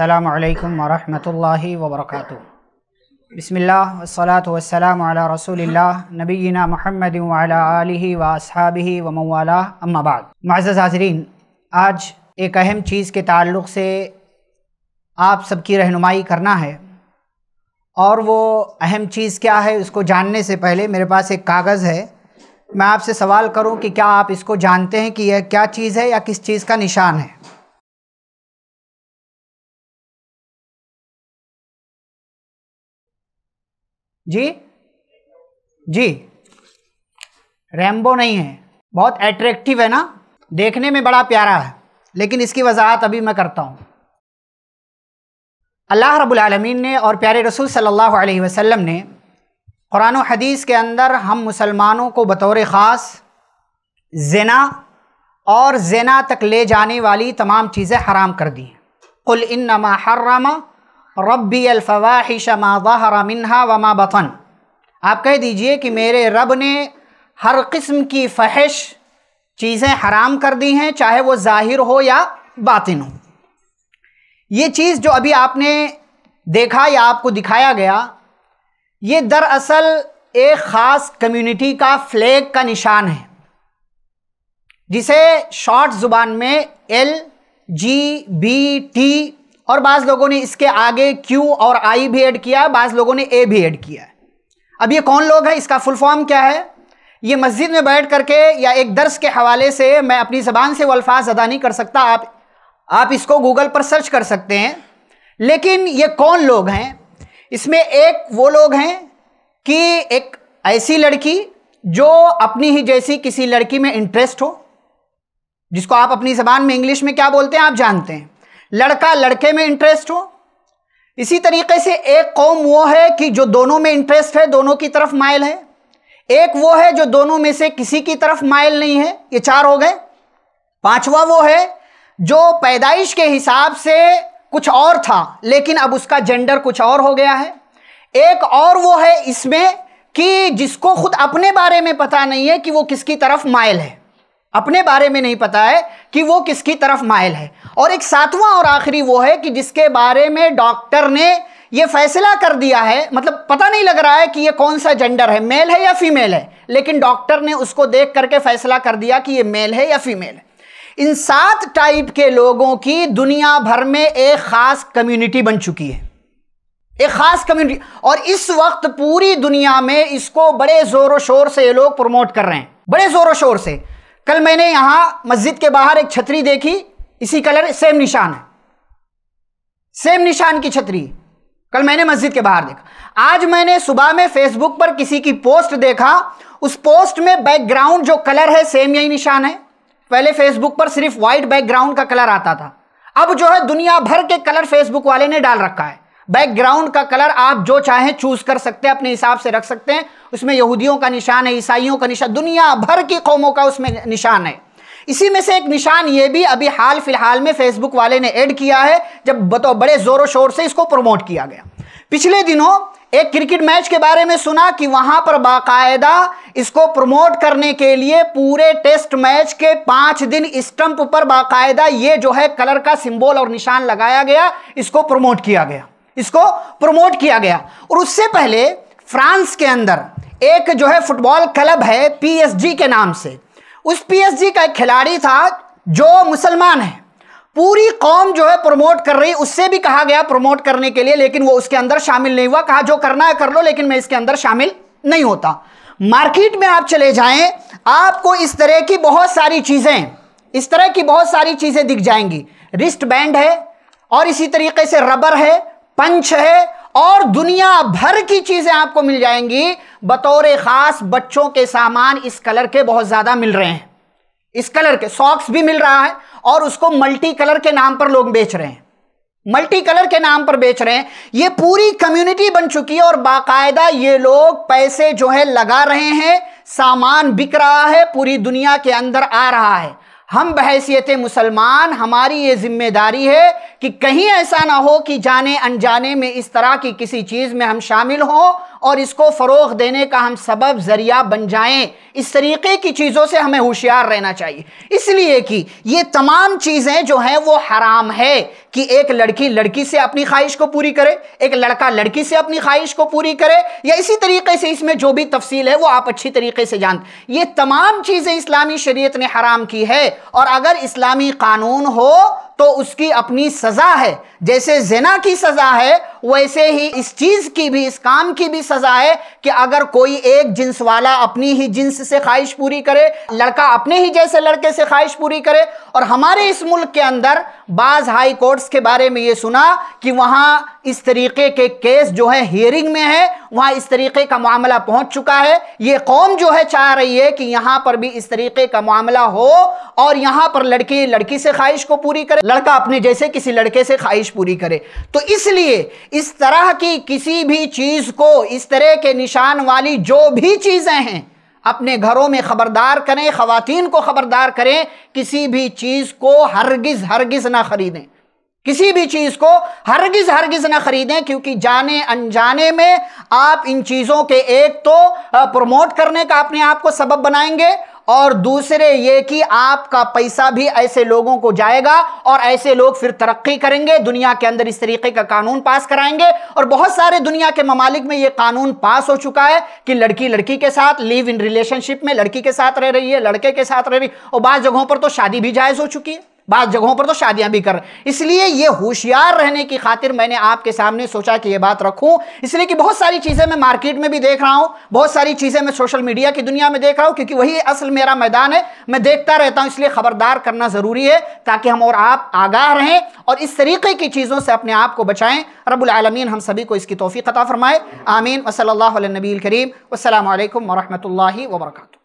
अल्लाम वरहमल वबरक बसमीम् वसलाम रसोल्ला नबीना महमद वसहाबी वमवाला अम्माबाद माज़ हाजरीन आज एक अहम चीज़ के ताल्लुक़ से आप सबकी रहनुमाई करना है और वो अहम चीज़ क्या है उसको जानने से पहले मेरे पास एक कागज़ है मैं आपसे सवाल करूं कि क्या आप इसको जानते हैं कि यह क्या चीज़ है या किस चीज़ का निशान है जी जी रैम्बो नहीं है बहुत एट्रैक्टिव है ना देखने में बड़ा प्यारा है लेकिन इसकी वजाहत अभी मैं करता हूँ अल्लाह रब्बुल रबालमीन ने और प्यारे रसूल सल्लल्लाहु अलैहि वसल्लम ने कुरान हदीस के अंदर हम मुसलमानों को बतौर ख़ास जना और जना तक ले जाने वाली तमाम चीज़ें हराम कर दी हैं कुल नमा हर्रमा रब्बी अलफ़वाहिश माज़ाहर मिनहा व मा बतन आप कह दीजिए कि मेरे रब ने हर किस्म की फहश चीज़ें हराम कर दी हैं चाहे वो ज़ाहिर हो या बातिन हो ये चीज़ जो अभी आपने देखा या आपको दिखाया गया ये दरअसल एक ख़ास कम्युनिटी का फ्लैग का निशान है जिसे शॉर्ट ज़ुबान में एल जी बी टी और बाज़ लोगों ने इसके आगे क्यू और आई भी ऐड किया है बाज़ लोगों ने ए भी ऐड किया अब ये कौन लोग हैं इसका फुल फॉर्म क्या है ये मस्जिद में बैठ करके या एक दर्स के हवाले से मैं अपनी ज़बान से वो अल्फाज अदा नहीं कर सकता आप आप इसको गूगल पर सर्च कर सकते हैं लेकिन ये कौन लोग हैं इसमें एक वो लोग हैं कि एक ऐसी लड़की जो अपनी ही जैसी किसी लड़की में इंटरेस्ट हो जिसको आप अपनी ज़बान में इंग्लिश में क्या बोलते हैं आप जानते हैं लड़का लड़के में इंटरेस्ट हो इसी तरीके से एक कौम वो है कि जो दोनों में इंटरेस्ट है दोनों की तरफ मायल है एक वो है जो दोनों में से किसी की तरफ मायल नहीं है ये चार हो गए पांचवा वो है जो पैदाइश के हिसाब से कुछ और था लेकिन अब उसका जेंडर कुछ और हो गया है एक और वो है इसमें कि जिसको खुद अपने बारे में पता नहीं है कि वो किसकी तरफ माइल है अपने बारे में नहीं पता है कि वो किसकी तरफ मायल है और एक सातवां और आखिरी वो है कि जिसके बारे में डॉक्टर ने ये फैसला कर दिया है मतलब पता नहीं लग रहा है कि ये कौन सा जेंडर है मेल है या फीमेल है लेकिन डॉक्टर ने उसको देख करके फैसला कर दिया कि ये मेल है या फीमेल है इन सात टाइप के लोगों की दुनिया भर में एक ख़ास कम्युनिटी बन चुकी है एक ख़ास कम्युनिटी और इस वक्त पूरी दुनिया में इसको बड़े ज़ोरों शोर से ये लोग प्रमोट कर रहे हैं बड़े ज़ोरों शोर से कल मैंने यहां मस्जिद के बाहर एक छतरी देखी इसी कलर सेम निशान है सेम निशान की छतरी कल मैंने मस्जिद के बाहर देखा आज मैंने सुबह में फेसबुक पर किसी की पोस्ट देखा उस पोस्ट में बैकग्राउंड जो कलर है सेम यही निशान है पहले फेसबुक पर सिर्फ व्हाइट बैकग्राउंड का कलर आता था अब जो है दुनिया भर के कलर फेसबुक वाले ने डाल रखा है बैकग्राउंड का कलर आप जो चाहें चूज कर सकते हैं अपने हिसाब से रख सकते हैं उसमें यहूदियों का निशान है ईसाइयों का निशान दुनिया भर की कौमों का उसमें निशान है इसी में से एक निशान ये भी अभी हाल फिलहाल में फेसबुक वाले ने ऐड किया है जब बतो बड़े जोरों शोर से इसको प्रमोट किया गया पिछले दिनों एक क्रिकेट मैच के बारे में सुना कि वहां पर बाकायदा इसको प्रमोट करने के लिए पूरे टेस्ट मैच के पांच दिन स्टंप पर बाकायदा ये जो है कलर का सिंबल और निशान लगाया गया इसको प्रमोट किया गया इसको प्रमोट किया गया और उससे पहले फ्रांस के अंदर एक जो है फुटबॉल क्लब है पीएसजी के नाम से उस पीएसजी का एक खिलाड़ी था जो मुसलमान है पूरी कौम जो है प्रमोट कर रही उससे भी कहा गया प्रमोट करने के लिए लेकिन वो उसके अंदर शामिल नहीं हुआ कहा जो करना है कर लो लेकिन मैं इसके अंदर शामिल नहीं होता मार्केट में आप चले जाएं आपको इस तरह की बहुत सारी चीज़ें इस तरह की बहुत सारी चीज़ें दिख जाएंगी रिस्ट बैंड है और इसी तरीके से रबर है पंच है और दुनिया भर की चीजें आपको मिल जाएंगी बतौर खास बच्चों के सामान इस कलर के बहुत ज्यादा मिल रहे हैं इस कलर के सॉक्स भी मिल रहा है और उसको मल्टी कलर के नाम पर लोग बेच रहे हैं मल्टी कलर के नाम पर बेच रहे हैं ये पूरी कम्युनिटी बन चुकी है और बाकायदा ये लोग पैसे जो है लगा रहे हैं सामान बिक रहा है पूरी दुनिया के अंदर आ रहा है हम बहसीत मुसलमान हमारी ये जिम्मेदारी है कि कहीं ऐसा ना हो कि जाने अनजाने में इस तरह की किसी चीज़ में हम शामिल हों और इसको फ़रोग देने का हम सबब ज़रिया बन जाएं इस तरीके की चीज़ों से हमें होशियार रहना चाहिए इसलिए कि ये तमाम चीज़ें जो हैं वो हराम है कि एक लड़की लड़की से अपनी ख्वाहिश को पूरी करे एक लड़का लड़की से अपनी ख्वाहिश को पूरी करे या इसी तरीके से इसमें जो भी तफसील है वो आप अच्छी तरीके से जान ये तमाम चीज़ें इस्लामी शरीयत ने हराम की है और अगर इस्लामी कानून हो तो उसकी अपनी सज़ा है जैसे जना की सज़ा है वैसे ही इस चीज़ की भी इस काम की भी सज़ा है कि अगर कोई एक जिन्स वाला अपनी ही जिन्स से ख्वाहिश पूरी करे लड़का अपने ही जैसे लड़के से ख्वाहिश पूरी करे और हमारे इस मुल्क के अंदर बाज़ हाई कोर्ट्स के बारे में ये सुना कि वहाँ इस तरीके के केस जो है हियरिंग में है वहाँ इस तरीके का मामला पहुँच चुका है ये कौम जो है चाह रही है कि यहाँ पर भी इस तरीके का मामला हो और यहाँ पर लड़की लड़की से ख्वाहिश को पूरी करे लड़का अपने जैसे किसी लड़के से ख्वाहिश पूरी करे तो इसलिए इस तरह की किसी भी चीज़ को इस तरह के निशान वाली जो भी चीज़ें हैं अपने घरों में ख़बरदार करें ख़वातीन को ख़बरदार करें किसी भी चीज़ को हरगिज़ हरगिज़ ना ख़रीदें किसी भी चीज़ को हरगिज़ हरगिज़ ना ख़रीदें क्योंकि जाने अनजाने में आप इन चीज़ों के एक तो प्रमोट करने का अपने आप को सबब बनाएंगे और दूसरे ये कि आपका पैसा भी ऐसे लोगों को जाएगा और ऐसे लोग फिर तरक्की करेंगे दुनिया के अंदर इस तरीके का कानून पास कराएंगे और बहुत सारे दुनिया के ममालिक में ये कानून पास हो चुका है कि लड़की लड़की के साथ लिव इन रिलेशनशिप में लड़की के साथ रह रही है लड़के के साथ रह रही और बाद जगहों पर तो शादी भी जायज़ हो चुकी है बाद जगहों पर तो शादियां भी कर इसलिए ये होशियार रहने की खातिर मैंने आपके सामने सोचा कि ये बात रखूं इसलिए कि बहुत सारी चीज़ें मैं मार्केट में भी देख रहा हूं बहुत सारी चीज़ें मैं सोशल मीडिया की दुनिया में देख रहा हूं क्योंकि वही असल मेरा मैदान है मैं देखता रहता हूं इसलिए खबरदार करना ज़रूरी है ताकि हम और आप आगाह रहें और इस तरीके की चीज़ों से अपने आप को बचाएँ रबालमीन हम सभी को इसकी तोफ़ी ख़ता फ़रमाए आमीन वसल नबील करीम असल वरहमल वर्का